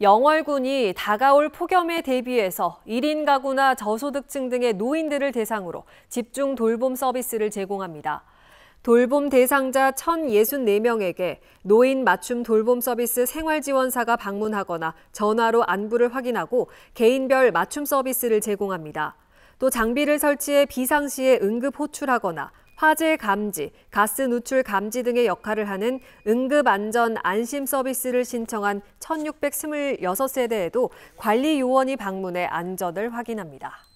영월군이 다가올 폭염에 대비해서 1인 가구나 저소득층 등의 노인들을 대상으로 집중 돌봄 서비스를 제공합니다. 돌봄 대상자 1,064명에게 노인 맞춤 돌봄 서비스 생활지원사가 방문하거나 전화로 안부를 확인하고 개인별 맞춤 서비스를 제공합니다. 또 장비를 설치해 비상시에 응급 호출하거나 화재 감지, 가스 누출 감지 등의 역할을 하는 응급안전 안심 서비스를 신청한 1,626세대에도 관리 요원이 방문해 안전을 확인합니다.